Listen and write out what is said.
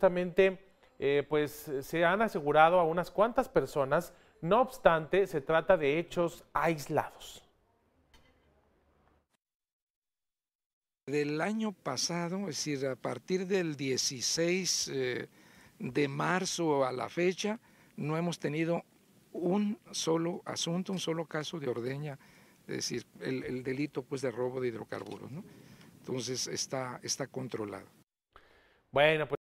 justamente eh, pues se han asegurado a unas cuantas personas, no obstante se trata de hechos aislados. Del año pasado, es decir, a partir del 16 eh, de marzo a la fecha, no hemos tenido un solo asunto, un solo caso de ordeña, es decir, el, delito pues de robo de hidrocarburos, ¿no? Entonces está, está controlado. Bueno, pues...